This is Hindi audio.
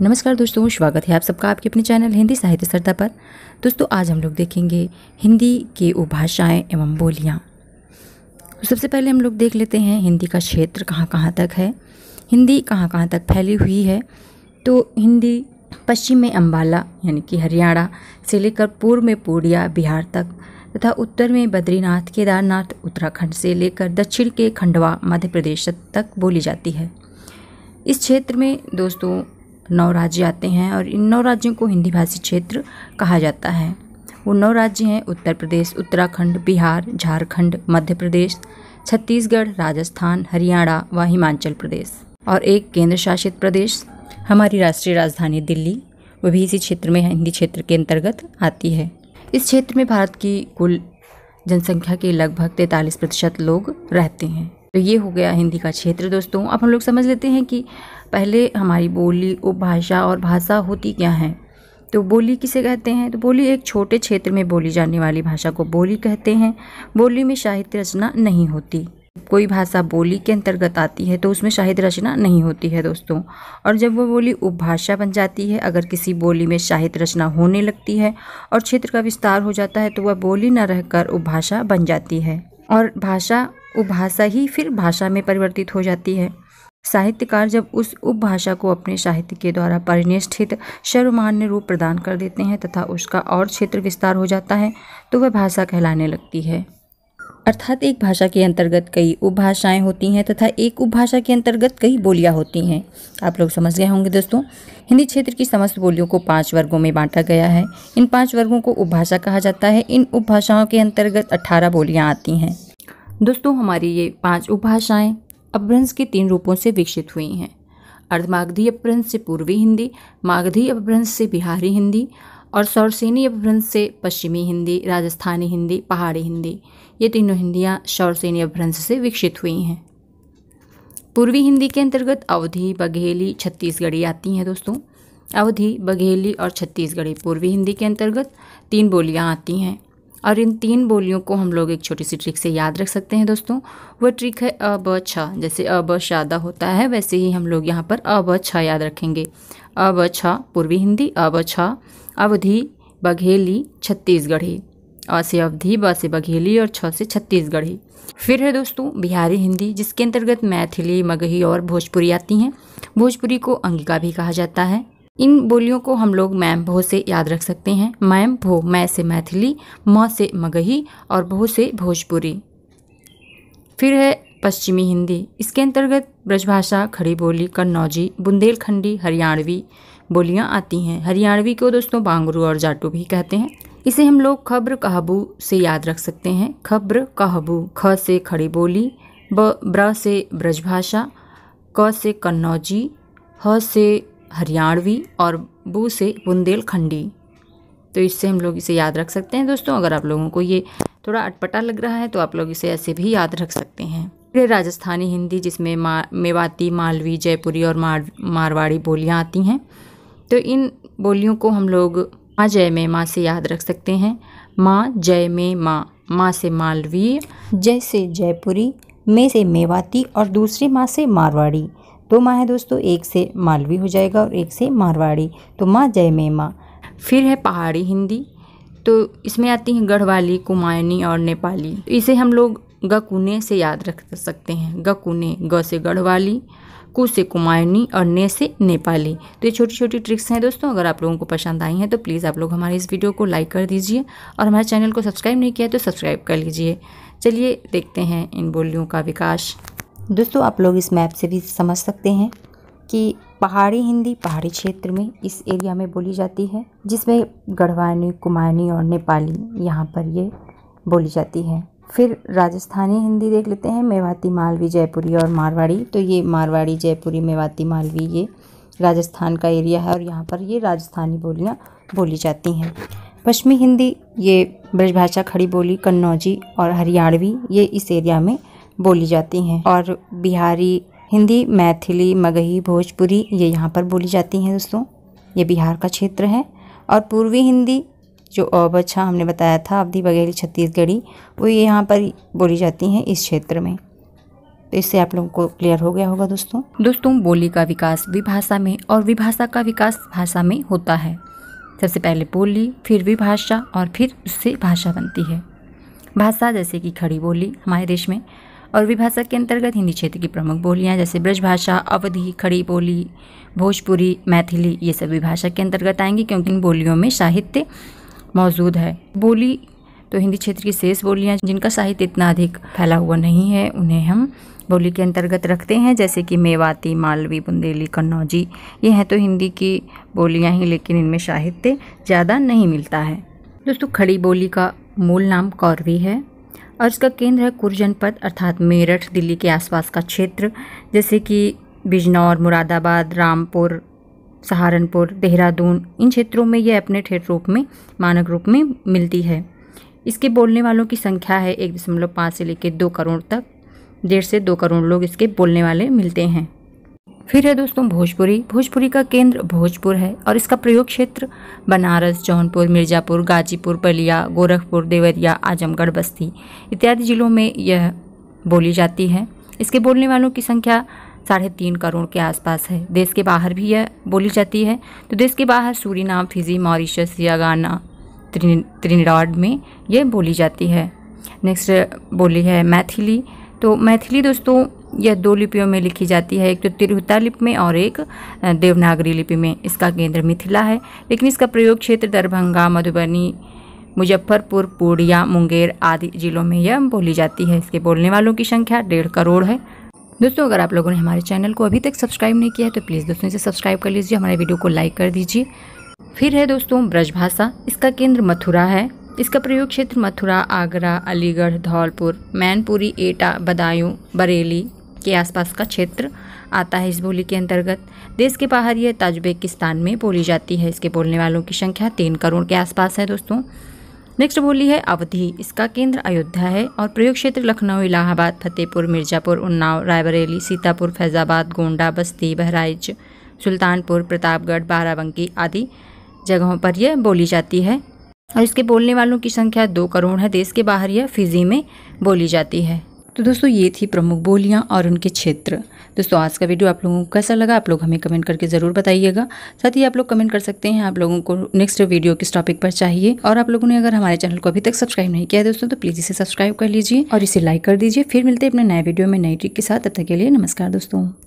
नमस्कार दोस्तों स्वागत है आप सबका आपके अपने चैनल हिंदी साहित्य सरदा पर दोस्तों आज हम लोग देखेंगे हिंदी के उपभाषाएँ एवं बोलियाँ तो सबसे पहले हम लोग देख लेते हैं हिंदी का क्षेत्र कहाँ कहाँ तक है हिंदी कहाँ कहाँ तक फैली हुई है तो हिंदी पश्चिम में अम्बाला यानी कि हरियाणा से लेकर पूर्व में पूर्णिया बिहार तक तथा उत्तर में बद्रीनाथ केदारनाथ उत्तराखंड से लेकर दक्षिण के खंडवा मध्य प्रदेश तक बोली जाती है इस क्षेत्र में दोस्तों नौ राज्य आते हैं और इन नौ राज्यों को हिंदी भाषी क्षेत्र कहा जाता है वो नौ राज्य हैं उत्तर प्रदेश उत्तराखंड बिहार झारखंड मध्य प्रदेश छत्तीसगढ़ राजस्थान हरियाणा व हिमाचल प्रदेश और एक केंद्र शासित प्रदेश हमारी राष्ट्रीय राजधानी दिल्ली वह भी इसी क्षेत्र में हिंदी क्षेत्र के अंतर्गत आती है इस क्षेत्र में भारत की कुल जनसंख्या के लगभग तैंतालीस प्रतिशत लोग रहते हैं तो ये हो गया हिंदी का क्षेत्र दोस्तों अब हम लोग समझ लेते हैं कि पहले हमारी बोली उपभाषा और भाषा होती क्या है तो बोली किसे कहते हैं तो बोली एक छोटे क्षेत्र में बोली जाने वाली भाषा को बोली कहते हैं बोली में साहित्य रचना नहीं होती कोई भाषा बोली के अंतर्गत आती है तो उसमें साहित्य रचना नहीं होती है दोस्तों और जब वो बोली उपभाषा बन जाती है अगर किसी बोली में साहित्य रचना होने लगती है और क्षेत्र का विस्तार हो जाता है तो वह बोली न रहकर उपभाषा बन जाती है और भाषा उपभाषा ही फिर भाषा में परिवर्तित हो जाती है साहित्यकार जब उस उपभाषा को अपने साहित्य के द्वारा परिनिष्ठित सर्वमान्य रूप प्रदान कर देते हैं तथा उसका और क्षेत्र विस्तार हो जाता है तो वह भाषा कहलाने लगती है अर्थात एक भाषा के अंतर्गत कई उपभाषाएं होती हैं तथा एक उपभाषा के अंतर्गत कई बोलियां होती हैं आप लोग समझ गए होंगे दोस्तों हिंदी क्षेत्र की समस्त बोलियों को पांच वर्गों में बांटा गया है इन पांच वर्गों को उपभाषा कहा जाता है इन उपभाषाओं के अंतर्गत अट्ठारह बोलियाँ आती हैं दोस्तों हमारी ये पाँच उपभाषाएँ अपभ्रंश के तीन रूपों से विकसित हुई हैं अर्धमागधी अपभ्रंश से पूर्वी हिंदी मागधी अपभ्रंश से बिहारी हिंदी और सौरसेनी अपभ्रंश से पश्चिमी हिंदी राजस्थानी हिंदी पहाड़ी हिंदी ये तीनों हिंदियाँ शौरसेन अपभ्रंश से विकसित हुई हैं पूर्वी हिंदी के अंतर्गत अवधी बघेली छत्तीसगढ़ी आती हैं दोस्तों अवधी बघेली और छत्तीसगढ़ी पूर्वी हिंदी के अंतर्गत तीन बोलियाँ आती हैं और इन तीन बोलियों को हम लोग एक छोटी सी ट्रिक से याद रख सकते हैं दोस्तों वह ट्रिक है अ ब छ जैसे अ ब शादा होता है वैसे ही हम लोग यहाँ पर अ ब छ याद रखेंगे अ ब छ पूर्वी हिंदी अ ब छ अवधि बघेली छत्तीसगढ़ी और से अवधि ब से बघेली और छ से छत्तीसगढ़ी फिर है दोस्तों बिहारी हिंदी जिसके अंतर्गत मैथिली मगही और भोजपुरी आती हैं भोजपुरी को अंगिका भी कहा जाता है इन बोलियों को हम लोग मैम भो से याद रख सकते हैं मैम भो मै से मैथिली म से मगही और भो से भोजपुरी फिर है पश्चिमी हिंदी इसके अंतर्गत ब्रजभाषा खड़ी बोली कन्नौजी बुंदेलखंडी हरियाणवी बोलियाँ आती हैं हरियाणवी को दोस्तों बांगरू और जाटू भी कहते हैं इसे हम लोग खब्र कहबू से याद रख सकते हैं खब्र कहबू ख से खड़ी बोली ब ब्र से ब्रजभाषा क से कन्नौजी ह से हरियाणवी और बू से बुंदेलखंडी तो इससे हम लोग इसे याद रख सकते हैं दोस्तों अगर आप लोगों को ये थोड़ा अटपटा लग रहा है तो आप लोग इसे ऐसे भी याद रख सकते हैं फिर राजस्थानी हिंदी जिसमें मा मेवाती मालवी जयपुरी और मार मारवाड़ी बोलियाँ आती हैं तो इन बोलियों को हम लोग माँ जय में माँ से याद रख सकते हैं माँ जय में माँ माँ से मालवीय जय से जयपुरी मे से मेवाती और दूसरी माँ से मारवाड़ी दो माँ है दोस्तों एक से मालवी हो जाएगा और एक से मारवाड़ी तो माँ जय में माँ फिर है पहाड़ी हिंदी तो इसमें आती हैं गढ़वाली कुमायनी और नेपाली इसे हम लोग गकुने से याद रख सकते हैं गकुने ग से गढ़वाली कु से कुमायनी और ने से नेपाली तो ये छोटी छोटी ट्रिक्स हैं दोस्तों अगर आप लोगों को पसंद आई हैं तो प्लीज़ आप लोग हमारे इस वीडियो को लाइक कर दीजिए और हमारे चैनल को सब्सक्राइब नहीं किया है तो सब्सक्राइब कर लीजिए चलिए देखते हैं इन बोलियों का विकास दोस्तों आप लोग इस मैप से भी समझ सकते हैं कि पहाड़ी हिंदी पहाड़ी क्षेत्र में इस एरिया में बोली जाती है जिसमें गढ़वानी कुमायनी और नेपाली यहाँ पर ये बोली जाती है फिर राजस्थानी हिंदी देख लेते हैं मेवाती मालवी जयपुरी और मारवाड़ी तो ये मारवाड़ी जयपुरी मेवाती मालवी ये राजस्थान का एरिया है और यहाँ पर ये राजस्थानी बोलियाँ बोली जाती हैं पश्चिमी हिंदी ये ब्रजभाषा खड़ी बोली कन्नौजी और हरियाणवी ये इस एरिया में बोली जाती हैं और बिहारी हिंदी मैथिली मगही भोजपुरी ये यहाँ पर बोली जाती हैं दोस्तों ये बिहार का क्षेत्र है और पूर्वी हिंदी जो अबछा हमने बताया था अवधि बघेली छत्तीसगढ़ी वो यहाँ पर बोली जाती हैं इस क्षेत्र में तो इससे आप लोगों को क्लियर हो गया होगा दोस्तों दोस्तों बोली का विकास विभाषा में और विभाषा का विकास भाषा में होता है सबसे पहले बोली फिर विभाषा और फिर उससे भाषा बनती है भाषा जैसे कि खड़ी बोली हमारे देश में और विभाषा के अंतर्गत हिंदी क्षेत्र की प्रमुख बोलियाँ जैसे ब्रजभाषा अवधि खड़ी बोली भोजपुरी मैथिली ये सब विभाषा के अंतर्गत आएंगी क्योंकि इन बोलियों में साहित्य मौजूद है बोली तो हिंदी क्षेत्र की शेष बोलियाँ जिनका साहित्य इतना अधिक फैला हुआ नहीं है उन्हें हम बोली के अंतर्गत रखते हैं जैसे कि मेवाती मालवी बुंदेली कन्नौजी ये हैं तो हिंदी की बोलियाँ ही लेकिन इनमें साहित्य ज़्यादा नहीं मिलता है दोस्तों खड़ी बोली का मूल नाम कौरवी है और इसका केंद्र है कुरजनपद अर्थात मेरठ दिल्ली के आसपास का क्षेत्र जैसे कि बिजनौर मुरादाबाद रामपुर सहारनपुर देहरादून इन क्षेत्रों में यह अपने ठेठ रूप में मानक रूप में मिलती है इसके बोलने वालों की संख्या है एक दशमलव पाँच से लेकर दो करोड़ तक डेढ़ से दो करोड़ लोग इसके बोलने वाले मिलते हैं फिर है दोस्तों भोजपुरी भोजपुरी का केंद्र भोजपुर है और इसका प्रयोग क्षेत्र बनारस जौनपुर मिर्ज़ापुर गाजीपुर बलिया गोरखपुर देवरिया आजमगढ़ बस्ती इत्यादि जिलों में यह बोली जाती है इसके बोलने वालों की संख्या साढ़े तीन करोड़ के आसपास है देश के बाहर भी यह बोली जाती है तो देश के बाहर सूरी नाम फिजी मॉरिशस या गाना त्रिनिडाड में यह बोली जाती है नेक्स्ट बोली है मैथिली तो मैथिली दोस्तों यह दो लिपियों में लिखी जाती है एक तो तिरहुता लिपि में और एक देवनागरी लिपि में इसका केंद्र मिथिला है लेकिन इसका प्रयोग क्षेत्र दरभंगा मधुबनी मुजफ्फरपुर पूर्णिया मुंगेर आदि जिलों में यह बोली जाती है इसके बोलने वालों की संख्या डेढ़ करोड़ है दोस्तों अगर आप लोगों ने हमारे चैनल को अभी तक सब्सक्राइब नहीं किया है तो प्लीज़ दोस्तों इसे सब्सक्राइब कर लीजिए हमारे वीडियो को लाइक कर दीजिए फिर है दोस्तों ब्रजभाषा इसका केंद्र मथुरा है इसका प्रयोग क्षेत्र मथुरा आगरा अलीगढ़ धौलपुर मैनपुरी एटा बदायूं बरेली के आसपास का क्षेत्र आता है इस बोली के अंतर्गत देश के बाहर यह ताजबेकिस्तान में बोली जाती है इसके बोलने वालों की संख्या तीन करोड़ के आसपास है दोस्तों नेक्स्ट बोली है अवधि इसका केंद्र अयोध्या है और प्रयोग क्षेत्र लखनऊ इलाहाबाद फतेहपुर मिर्जापुर उन्नाव रायबरेली सीतापुर फैज़ाबाद गोंडा बस्ती बहराइच सुल्तानपुर प्रतापगढ़ बाराबंकी आदि जगहों पर यह बोली जाती है और इसके बोलने वालों की संख्या दो करोड़ है देश के बाहर यह फिजी में बोली जाती है तो दोस्तों ये थी प्रमुख बोलियाँ और उनके क्षेत्र दोस्तों आज का वीडियो आप लोगों को कैसा लगा आप लोग हमें कमेंट करके ज़रूर बताइएगा साथ ही आप लोग कमेंट कर सकते हैं आप लोगों को नेक्स्ट वीडियो किस टॉपिक पर चाहिए और आप लोगों ने अगर हमारे चैनल को अभी तक सब्सक्राइब नहीं किया है दोस्तों तो प्लीज़ इसे सब्सक्राइब कर लीजिए और इसे लाइक कर दीजिए फिर मिलते हैं अपने नए वीडियो में नई ट्रिक के साथ तब तक के लिए नमस्कार दोस्तों